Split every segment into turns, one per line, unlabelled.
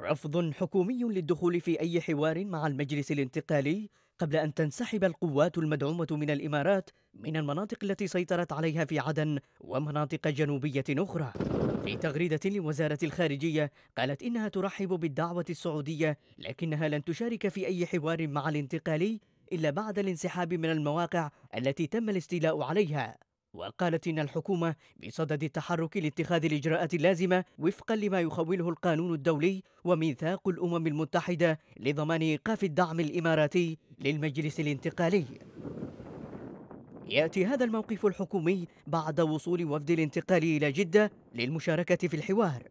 رفض حكومي للدخول في أي حوار مع المجلس الانتقالي قبل أن تنسحب القوات المدعومة من الإمارات من المناطق التي سيطرت عليها في عدن ومناطق جنوبية أخرى. في تغريدة لوزارة الخارجية قالت إنها ترحب بالدعوة السعودية لكنها لن تشارك في أي حوار مع الانتقالي إلا بعد الانسحاب من المواقع التي تم الاستيلاء عليها. وقالت إن الحكومة بصدد التحرك لاتخاذ الإجراءات اللازمة وفقا لما يخوله القانون الدولي وميثاق الأمم المتحدة لضمان إيقاف الدعم الإماراتي للمجلس الانتقالي يأتي هذا الموقف الحكومي بعد وصول وفد الانتقال إلى جدة للمشاركة في الحوار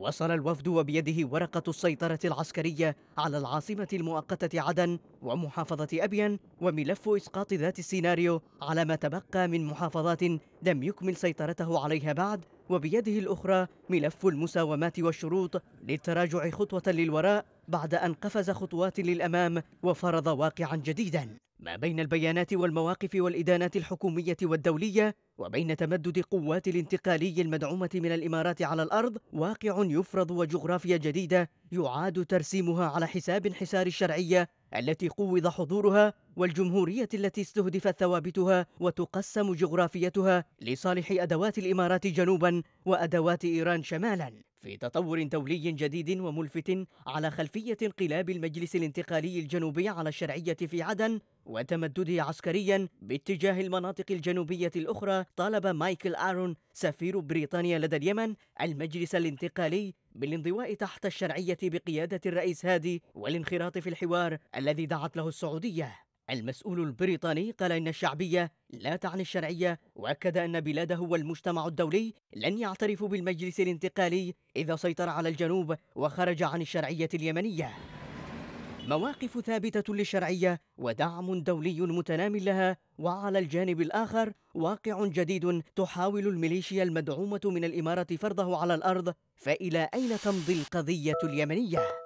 وصل الوفد وبيده ورقة السيطرة العسكرية على العاصمة المؤقتة عدن ومحافظة أبين وملف إسقاط ذات السيناريو على ما تبقى من محافظات لم يكمل سيطرته عليها بعد وبيده الأخرى ملف المساومات والشروط للتراجع خطوة للوراء بعد أن قفز خطوات للأمام وفرض واقعا جديدا ما بين البيانات والمواقف والإدانات الحكومية والدولية وبين تمدد قوات الانتقالي المدعومة من الإمارات على الأرض واقع يفرض وجغرافيا جديدة يعاد ترسيمها على حساب انحسار الشرعية التي قوض حضورها والجمهورية التي استهدفت ثوابتها وتقسم جغرافيتها لصالح أدوات الإمارات جنوبا وأدوات إيران شمالا في تطور دولي جديد وملفت على خلفية انقلاب المجلس الانتقالي الجنوبي على الشرعية في عدن وتمدده عسكريا باتجاه المناطق الجنوبية الأخرى طالب مايكل آرون سفير بريطانيا لدى اليمن المجلس الانتقالي بالانضواء تحت الشرعية بقيادة الرئيس هادي والانخراط في الحوار الذي دعت له السعودية المسؤول البريطاني قال إن الشعبية لا تعني الشرعية وأكد أن بلاده والمجتمع الدولي لن يعترف بالمجلس الانتقالي إذا سيطر على الجنوب وخرج عن الشرعية اليمنية مواقف ثابتة للشرعية ودعم دولي متنام لها وعلى الجانب الآخر واقع جديد تحاول الميليشيا المدعومة من الإمارة فرضه على الأرض فإلى أين تمضي القضية اليمنية؟